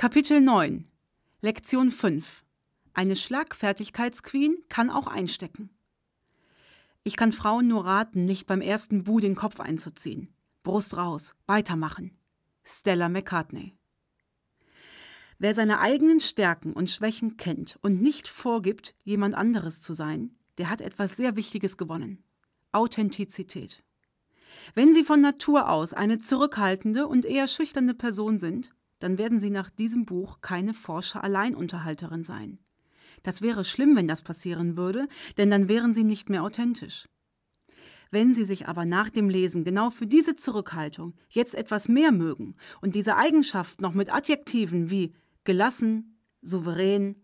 Kapitel 9 Lektion 5 Eine Schlagfertigkeitsqueen kann auch einstecken. Ich kann Frauen nur raten, nicht beim ersten Bu den Kopf einzuziehen. Brust raus, weitermachen. Stella McCartney. Wer seine eigenen Stärken und Schwächen kennt und nicht vorgibt, jemand anderes zu sein, der hat etwas sehr Wichtiges gewonnen. Authentizität. Wenn Sie von Natur aus eine zurückhaltende und eher schüchterne Person sind, dann werden Sie nach diesem Buch keine forscher Alleinunterhalterin sein. Das wäre schlimm, wenn das passieren würde, denn dann wären Sie nicht mehr authentisch. Wenn Sie sich aber nach dem Lesen genau für diese Zurückhaltung jetzt etwas mehr mögen und diese Eigenschaft noch mit Adjektiven wie gelassen, souverän,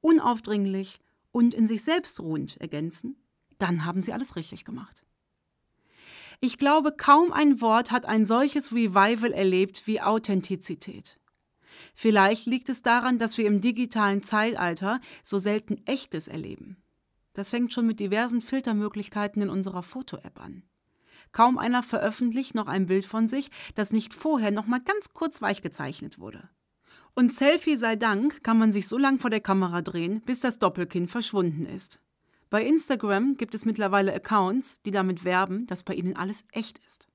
unaufdringlich und in sich selbst ruhend ergänzen, dann haben Sie alles richtig gemacht. Ich glaube, kaum ein Wort hat ein solches Revival erlebt wie Authentizität. Vielleicht liegt es daran, dass wir im digitalen Zeitalter so selten Echtes erleben. Das fängt schon mit diversen Filtermöglichkeiten in unserer Foto-App an. Kaum einer veröffentlicht noch ein Bild von sich, das nicht vorher noch mal ganz kurz weich gezeichnet wurde. Und Selfie sei Dank kann man sich so lang vor der Kamera drehen, bis das Doppelkinn verschwunden ist. Bei Instagram gibt es mittlerweile Accounts, die damit werben, dass bei ihnen alles echt ist.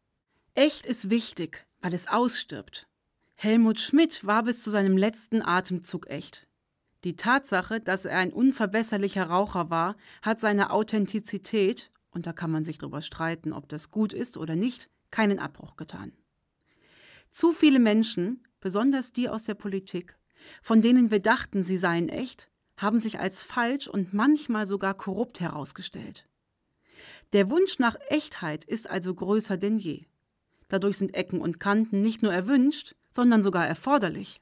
Echt ist wichtig, weil es ausstirbt. Helmut Schmidt war bis zu seinem letzten Atemzug echt. Die Tatsache, dass er ein unverbesserlicher Raucher war, hat seine Authentizität, und da kann man sich drüber streiten, ob das gut ist oder nicht, keinen Abbruch getan. Zu viele Menschen, besonders die aus der Politik, von denen wir dachten, sie seien echt, haben sich als falsch und manchmal sogar korrupt herausgestellt. Der Wunsch nach Echtheit ist also größer denn je. Dadurch sind Ecken und Kanten nicht nur erwünscht, sondern sogar erforderlich.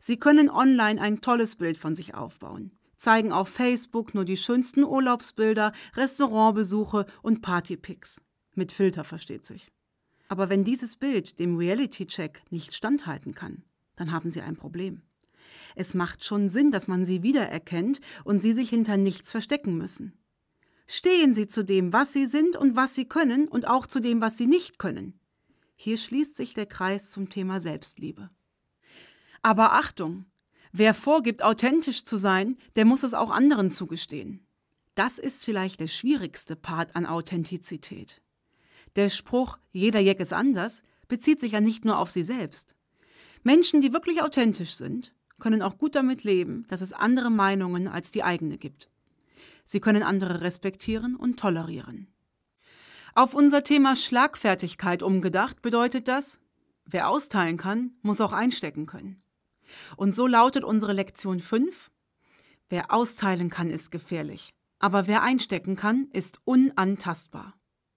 Sie können online ein tolles Bild von sich aufbauen, zeigen auf Facebook nur die schönsten Urlaubsbilder, Restaurantbesuche und Partypics. Mit Filter versteht sich. Aber wenn dieses Bild dem Reality-Check nicht standhalten kann, dann haben Sie ein Problem. Es macht schon Sinn, dass man sie wiedererkennt und sie sich hinter nichts verstecken müssen. Stehen sie zu dem, was sie sind und was sie können und auch zu dem, was sie nicht können. Hier schließt sich der Kreis zum Thema Selbstliebe. Aber Achtung, wer vorgibt, authentisch zu sein, der muss es auch anderen zugestehen. Das ist vielleicht der schwierigste Part an Authentizität. Der Spruch jeder Jeck ist anders bezieht sich ja nicht nur auf sie selbst. Menschen, die wirklich authentisch sind, können auch gut damit leben, dass es andere Meinungen als die eigene gibt. Sie können andere respektieren und tolerieren. Auf unser Thema Schlagfertigkeit umgedacht bedeutet das, wer austeilen kann, muss auch einstecken können. Und so lautet unsere Lektion 5, wer austeilen kann, ist gefährlich, aber wer einstecken kann, ist unantastbar.